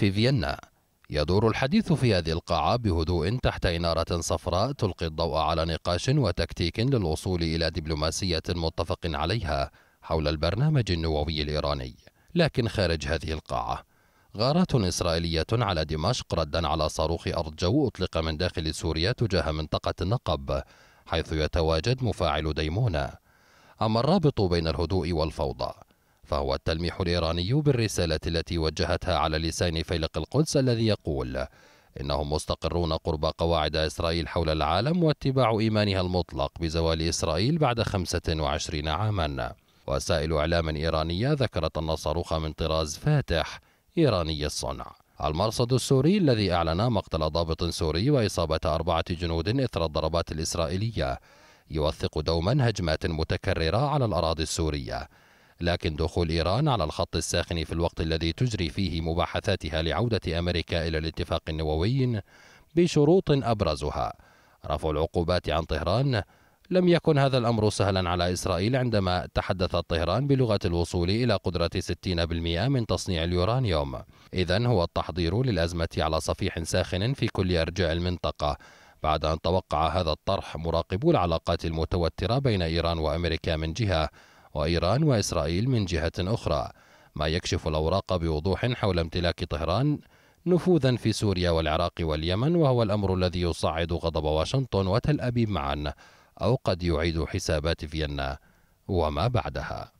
في فيينا يدور الحديث في هذه القاعة بهدوء تحت إنارة صفراء تلقي الضوء على نقاش وتكتيك للوصول إلى دبلوماسية متفق عليها حول البرنامج النووي الإيراني لكن خارج هذه القاعة غارات إسرائيلية على دمشق ردا على صاروخ أرض جو أطلق من داخل سوريا تجاه منطقة النقب حيث يتواجد مفاعل ديمونة أما الرابط بين الهدوء والفوضى فهو التلميح الإيراني بالرسالة التي وجهتها على لسان فيلق القدس الذي يقول إنهم مستقرون قرب قواعد إسرائيل حول العالم واتباع إيمانها المطلق بزوال إسرائيل بعد 25 عاماً وسائل إعلام إيرانية ذكرت أن صاروخ من طراز فاتح إيراني الصنع المرصد السوري الذي أعلن مقتل ضابط سوري وإصابة أربعة جنود إثر الضربات الإسرائيلية يوثق دوما هجمات متكررة على الأراضي السورية لكن دخول إيران على الخط الساخن في الوقت الذي تجري فيه مباحثاتها لعودة أمريكا إلى الاتفاق النووي بشروط أبرزها رفع العقوبات عن طهران لم يكن هذا الأمر سهلا على إسرائيل عندما تحدثت طهران بلغة الوصول إلى قدرة 60% من تصنيع اليورانيوم إذا هو التحضير للأزمة على صفيح ساخن في كل أرجاء المنطقة بعد أن توقع هذا الطرح مراقبو العلاقات المتوترة بين إيران وأمريكا من جهة وإيران وإسرائيل من جهة أخرى ما يكشف الأوراق بوضوح حول امتلاك طهران نفوذا في سوريا والعراق واليمن وهو الأمر الذي يصعد غضب واشنطن وتل أبيب معا أو قد يعيد حسابات فيينا وما بعدها